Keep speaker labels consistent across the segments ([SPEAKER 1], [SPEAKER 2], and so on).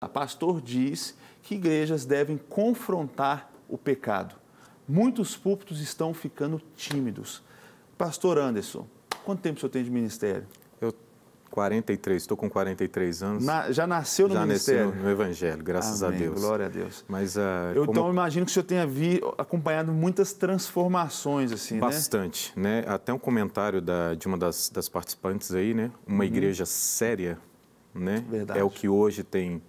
[SPEAKER 1] A pastor diz que igrejas devem confrontar o pecado. Muitos púlpitos estão ficando tímidos. Pastor Anderson, quanto tempo o senhor tem de
[SPEAKER 2] ministério? Eu 43, estou com 43
[SPEAKER 1] anos. Na, já nasceu no já ministério? Já nasceu no, Evangelho, graças Amém, a Deus. Glória a Deus.
[SPEAKER 2] Mas, uh, eu, como... Então,
[SPEAKER 1] imagino que o senhor tenha vi, acompanhado muitas transformações, assim, né? Bastante,
[SPEAKER 2] né? né? Até um comentário da, de uma das, das participantes aí, né? Uma uhum. igreja séria,
[SPEAKER 1] né? Verdade. É o
[SPEAKER 2] que hoje tem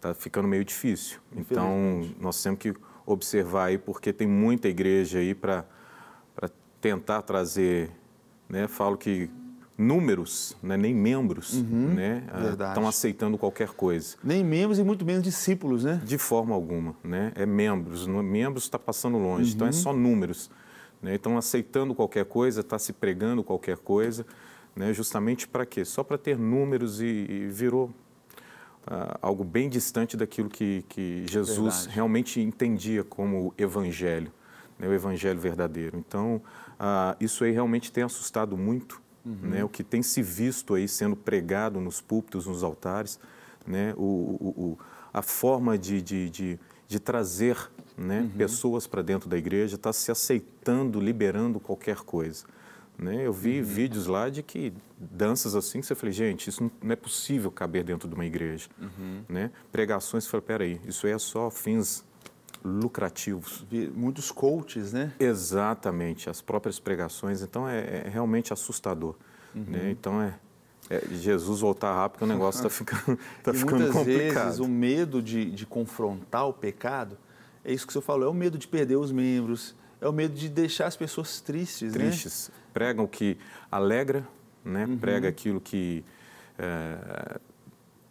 [SPEAKER 2] está ficando meio difícil. Então, nós temos que observar aí, porque tem muita igreja aí para tentar trazer, né? Falo que números, né? nem membros, uhum, né? Ah, Estão aceitando qualquer coisa.
[SPEAKER 1] Nem membros e muito menos discípulos, né?
[SPEAKER 2] De forma alguma, né? É membros, membros está passando longe, uhum. então é uhum. só números. Né? Estão aceitando qualquer coisa, está se pregando qualquer coisa, né? justamente para quê? Só para ter números e, e virou Uh, algo bem distante daquilo que, que Jesus Verdade. realmente entendia como evangelho, né, o evangelho verdadeiro. Então, uh, isso aí realmente tem assustado muito, uhum. né, o que tem se visto aí sendo pregado nos púlpitos, nos altares, né, o, o, o a forma de, de, de, de trazer né, uhum. pessoas para dentro da igreja está se aceitando, liberando qualquer coisa. Né? Eu vi uhum. vídeos lá de que danças assim que você falei, gente, isso não é possível caber dentro de uma igreja. Uhum. Né? Pregações, eu falei, peraí, isso aí é só fins lucrativos. Muitos coaches, né? Exatamente, as próprias pregações. Então é, é realmente assustador. Uhum. Né? Então é, é Jesus voltar rápido que o negócio está ficando, tá e ficando muitas complicado. Muitas vezes o
[SPEAKER 1] medo de, de confrontar o pecado é isso que você falou, é o medo de perder os membros, é o medo de deixar as pessoas tristes, né? Tristes.
[SPEAKER 2] Né? Pregam o que alegra, né? Uhum. Prega aquilo que é,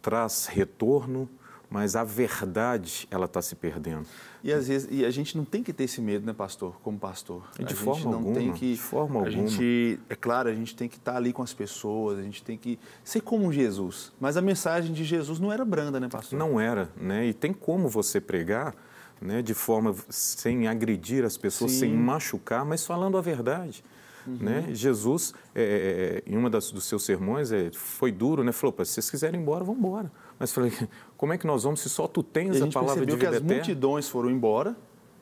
[SPEAKER 2] traz retorno, mas a verdade ela está se perdendo. E às vezes e a
[SPEAKER 1] gente não tem que ter esse medo, né, pastor? Como pastor, de a gente forma não alguma, tem que de forma a alguma. gente é claro a gente tem que estar tá ali com as pessoas, a gente tem que ser como Jesus. Mas a mensagem de Jesus não era branda, né, pastor? Não
[SPEAKER 2] era, né? E tem como você pregar né, de forma sem agredir as pessoas, Sim. sem machucar, mas falando a verdade. Uhum. Né? Jesus, é, é, é, em uma das, dos seus sermões, é, foi duro, né? falou: se vocês quiserem ir embora, vão embora. Mas falei: como é que nós vamos se só tu tens a, a palavra de vida que as eterna?
[SPEAKER 1] multidões foram embora,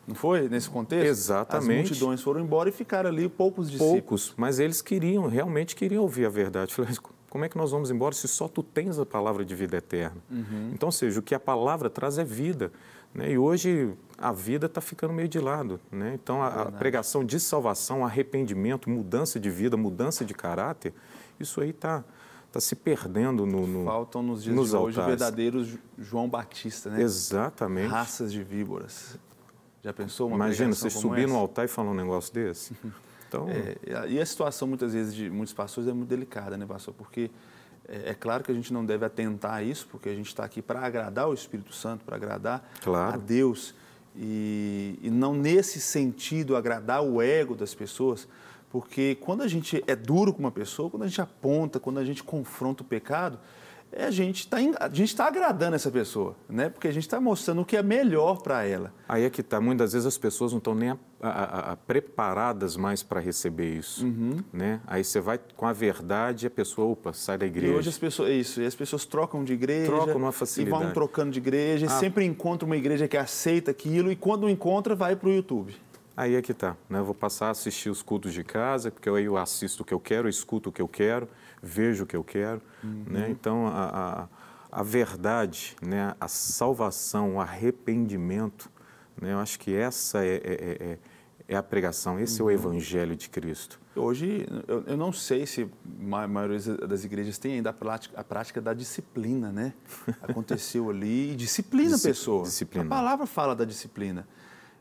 [SPEAKER 1] não foi? Nesse contexto? Exatamente. As multidões foram embora e ficaram ali poucos discípulos. Poucos, mas eles queriam, realmente queriam ouvir a
[SPEAKER 2] verdade. Falei, como é que nós vamos embora se só tu tens a palavra de vida eterna? Uhum. Então, ou seja, o que a palavra traz é vida. Né? E hoje a vida está ficando meio de lado. Né? Então, a, a, pregação de salvação, arrependimento, mudança de vida, mudança de caráter, isso aí está tá se perdendo no, no Faltam nos dias nos de hoje verdadeiros
[SPEAKER 1] João Batista, né? Exatamente. Raças de víboras. Já pensou uma Imagina, você subir essa? no altar e falar um negócio desse? Então... É, e a situação, muitas vezes, de muitos pastores é muito delicada, né, pastor? Porque é, é claro que a gente não deve atentar a isso, porque a gente está aqui para agradar o Espírito Santo, para agradar claro. a Deus. E, e não nesse sentido agradar o ego das pessoas, porque quando a gente é duro com uma pessoa, quando a gente aponta, quando a gente confronta o pecado, é a gente está tá agradando essa pessoa, né? Porque a gente está mostrando o que é melhor para ela. Aí é que está. muitas vezes as pessoas não estão nem a,
[SPEAKER 2] a, a, preparadas mais para receber isso, uhum. né? Aí você vai com a verdade, e a
[SPEAKER 1] pessoa, opa, sai da igreja. E hoje as pessoas, é isso, e as pessoas trocam de igreja, trocam uma facilidade, e vão trocando de igreja, ah. sempre encontra uma igreja que aceita aquilo e quando encontra vai para o YouTube. Aí é
[SPEAKER 2] que tá, né? Eu vou passar a assistir os cultos de casa, porque aí eu assisto o que eu quero, escuto o que eu quero, vejo o que eu quero, né? uhum. né? Então, a, a, a, verdade, né? a salvação, o arrependimento, né? eu acho que essa é, é, é, é, é a pregação, esse uhum. é o uhum. evangelho de Cristo.
[SPEAKER 1] Hoje, eu, eu, não sei se a maioria das igrejas tem ainda a prática, a prática da disciplina, né? Aconteceu ali, disciplina a pessoa. Disciplina. A palavra fala da disciplina.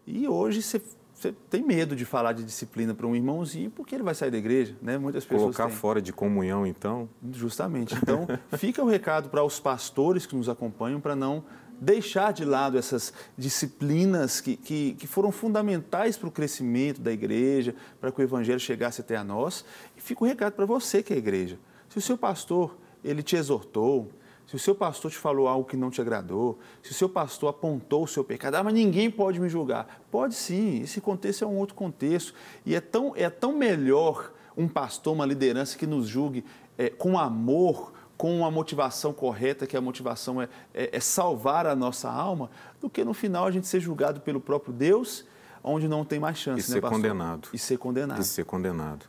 [SPEAKER 1] E hoje você você tem medo de falar de disciplina para um irmãozinho porque ele vai sair da igreja, né? Muitas pessoas colocar têm. fora de comunhão, então. Justamente. Então, fica o recado para os pastores que nos acompanham para não deixar de lado essas disciplinas que, que, que foram fundamentais para o crescimento da igreja, para que o evangelho chegasse até a nós. E fica o recado para você que é igreja. Se o seu pastor ele te exortou, se o seu pastor te falou algo que não te agradou, se o seu pastor apontou o seu pecado, ah, mas ninguém pode me julgar. Pode sim, esse contexto é um outro contexto. E é tão, é tão melhor um pastor, uma liderança que nos julgue é, com amor, com uma motivação correta, que a motivação é, é, é, salvar a nossa alma, do que no final a gente ser julgado pelo próprio Deus, onde não tem mais chance. E né, ser pastor? condenado. E ser condenado. E ser
[SPEAKER 2] condenado.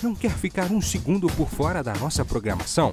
[SPEAKER 2] Não quer ficar um segundo por fora da nossa programação?